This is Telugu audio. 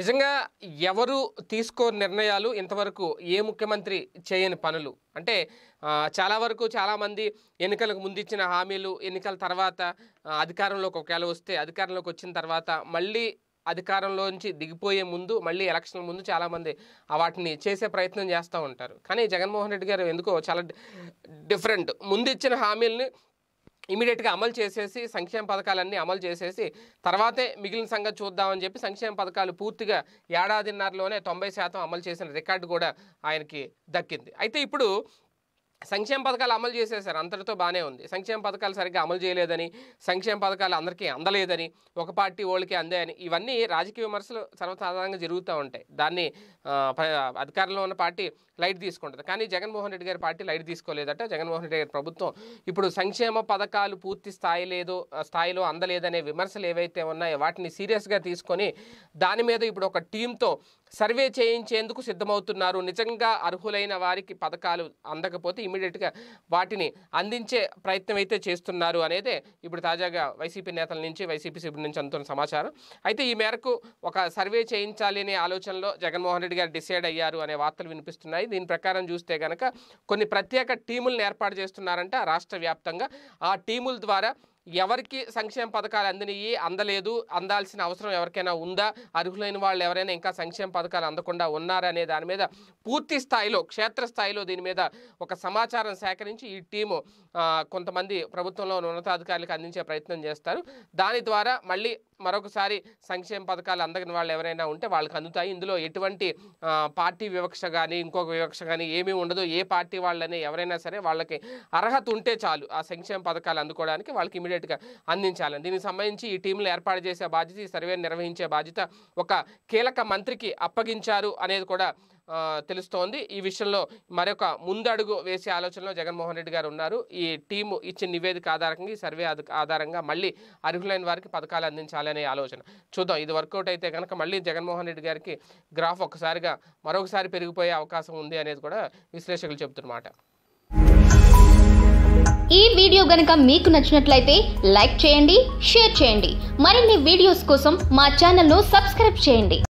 నిజంగా ఎవరు తీసుకో నిర్ణయాలు ఇంతవరకు ఏ ముఖ్యమంత్రి చేయని పనులు అంటే చాలా వరకు చాలామంది ఎన్నికలకు ముందు ఇచ్చిన హామీలు ఎన్నికల తర్వాత అధికారంలోకి ఒకవేళ వస్తే అధికారంలోకి వచ్చిన తర్వాత మళ్ళీ అధికారంలోంచి దిగిపోయే ముందు మళ్ళీ ఎలక్షన్ ముందు చాలామంది వాటిని చేసే ప్రయత్నం చేస్తూ ఉంటారు కానీ జగన్మోహన్ రెడ్డి గారు ఎందుకో చాలా డిఫరెంట్ ముందు ఇచ్చిన హామీలని ఇమీడియట్గా అమలు చేసేసి సంక్షేమ పథకాలన్నీ అమలు చేసేసి తర్వాతే మిగిలిన సంగతి చూద్దామని చెప్పి సంక్షేమ పథకాలు పూర్తిగా ఏడాదిన్నరలోనే తొంభై శాతం అమలు చేసిన రికార్డు కూడా ఆయనకి దక్కింది అయితే ఇప్పుడు సంక్షేమ పథకాలు అమలు చేసేసారు అంతటితో బాగానే ఉంది సంక్షేమ పథకాలు సరిగ్గా అమలు చేయలేదని సంక్షేమ పథకాలు అందరికీ అందలేదని ఒక పార్టీ వాళ్ళకి అందాయని ఇవన్నీ రాజకీయ విమర్శలు సర్వసాధారణంగా జరుగుతూ ఉంటాయి దాన్ని అధికారంలో ఉన్న పార్టీ లైట్ తీసుకుంటుంది కానీ జగన్మోహన్ రెడ్డి గారి పార్టీ లైట్ తీసుకోలేదట జగన్మోహన్ రెడ్డి గారి ప్రభుత్వం ఇప్పుడు సంక్షేమ పథకాలు పూర్తి స్థాయి లేదో స్థాయిలో అందలేదనే విమర్శలు ఏవైతే ఉన్నాయో వాటిని సీరియస్గా తీసుకొని దాని మీద ఇప్పుడు ఒక టీంతో సర్వే చేయించేందుకు సిద్ధమవుతున్నారు నిజంగా అర్హులైన వారికి పథకాలు అందకపోతే ఇమీడియట్గా వాటిని అందించే ప్రయత్నం అయితే చేస్తున్నారు అనేది ఇప్పుడు తాజాగా వైసీపీ నేతల నుంచి వైసీపీ సిబ్బంది నుంచి అందుతున్న సమాచారం అయితే ఈ మేరకు ఒక సర్వే చేయించాలి అనే ఆలోచనలో జగన్మోహన్ రెడ్డి గారు డిసైడ్ అయ్యారు అనే వార్తలు వినిపిస్తున్నాయి దీని ప్రకారం చూస్తే కనుక కొన్ని ప్రత్యేక టీములను ఏర్పాటు చేస్తున్నారంట రాష్ట్ర వ్యాప్తంగా ఆ టీముల ద్వారా ఎవరికి సంక్షేమ పథకాలు అందినవి అందలేదు అందాల్సిన అవసరం ఎవరికైనా ఉందా అర్హులైన వాళ్ళు ఎవరైనా ఇంకా సంక్షేమ పథకాలు అందకుండా ఉన్నారా అనే దాని మీద పూర్తి స్థాయిలో క్షేత్రస్థాయిలో దీని మీద ఒక సమాచారం సేకరించి ఈ టీము కొంతమంది ప్రభుత్వంలో ఉన్నతాధికారులకు అందించే ప్రయత్నం చేస్తారు దాని ద్వారా మళ్ళీ మరొకసారి సంక్షేమ పథకాలు అందగిన వాళ్ళు ఎవరైనా ఉంటే వాళ్ళకి అందుతాయి ఇందులో ఎటువంటి పార్టీ వివక్ష కానీ ఇంకొక వివక్ష కానీ ఏమీ ఉండదు ఏ పార్టీ వాళ్ళని ఎవరైనా సరే వాళ్ళకి అర్హత ఉంటే చాలు ఆ సంక్షేమ పథకాలు అందుకోవడానికి వాళ్ళకి ఇమీడియట్గా అందించాలని దీనికి సంబంధించి ఈ టీంలు ఏర్పాటు చేసే బాధ్యత ఈ సర్వే నిర్వహించే బాధ్యత ఒక కీలక మంత్రికి అప్పగించారు అనేది కూడా తెలుస్తోంది ఈ విషయంలో మరొక ముందడుగు వేసే ఆలోచనలో జగన్మోహన్ రెడ్డి గారు ఉన్నారు ఈ టీము ఇచ్చిన నివేదిక ఆధారంగా ఈ సర్వే ఆధారంగా మళ్ళీ అర్హులైన వారికి పథకాలు అందించాలనే ఆలోచన చూద్దాం ఇది వర్కౌట్ అయితే కనుక మళ్ళీ జగన్మోహన్ రెడ్డి గారికి గ్రాఫ్ ఒకసారిగా మరొకసారి పెరిగిపోయే అవకాశం ఉంది అనేది కూడా విశ్లేషకులు చెబుతున్నమాట ఈ వీడియో గనుక మీకు నచ్చినట్లయితే లైక్ చేయండి షేర్ చేయండి మరిన్ని వీడియోస్ కోసం మా ఛానల్ను సబ్స్క్రైబ్ చేయండి